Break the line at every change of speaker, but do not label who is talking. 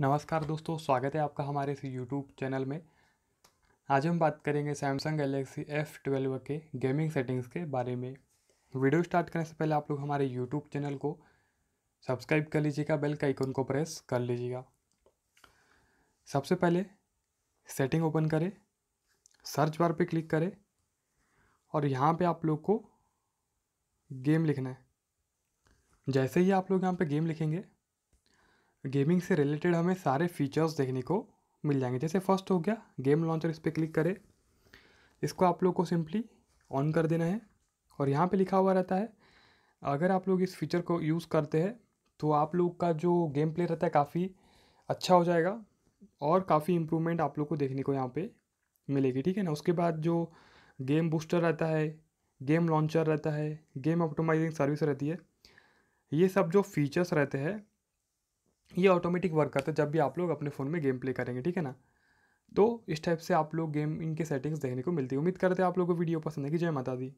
नमस्कार दोस्तों स्वागत है आपका हमारे इस यूट्यूब चैनल में आज हम बात करेंगे सैमसंग गैलेक्सी एफ़ ट्वेल्व के गेमिंग सेटिंग्स के बारे में वीडियो स्टार्ट करने से पहले आप लोग हमारे यूट्यूब चैनल को सब्सक्राइब कर लीजिएगा बेल का आइकन को प्रेस कर लीजिएगा सबसे पहले सेटिंग ओपन करें सर्च बार पे क्लिक करें और यहाँ पर आप लोग को गेम लिखना है जैसे ही आप लोग यहाँ पर गेम लिखेंगे गेमिंग से रिलेटेड हमें सारे फीचर्स देखने को मिल जाएंगे जैसे फर्स्ट हो गया गेम लॉन्चर इस पर क्लिक करें इसको आप लोग को सिंपली ऑन कर देना है और यहाँ पे लिखा हुआ रहता है अगर आप लोग इस फीचर को यूज़ करते हैं तो आप लोग का जो गेम प्ले रहता है काफ़ी अच्छा हो जाएगा और काफ़ी इम्प्रूवमेंट आप लोग को देखने को यहाँ पे मिलेगी ठीक है ना उसके बाद जो गेम बूस्टर रहता है गेम लॉन्चर रहता है गेम ऑप्टोमाइजिंग सर्विस रहती है ये सब जो फीचर्स रहते हैं ये ऑटोमेटिक वर्क करता है जब भी आप लोग अपने फ़ोन में गेम प्ले करेंगे ठीक है ना तो इस टाइप से आप लोग गेम इनके सेटिंग्स देखने को मिलती है उम्मीद करते हैं आप लोगों को वीडियो पसंद है कि जय माता दी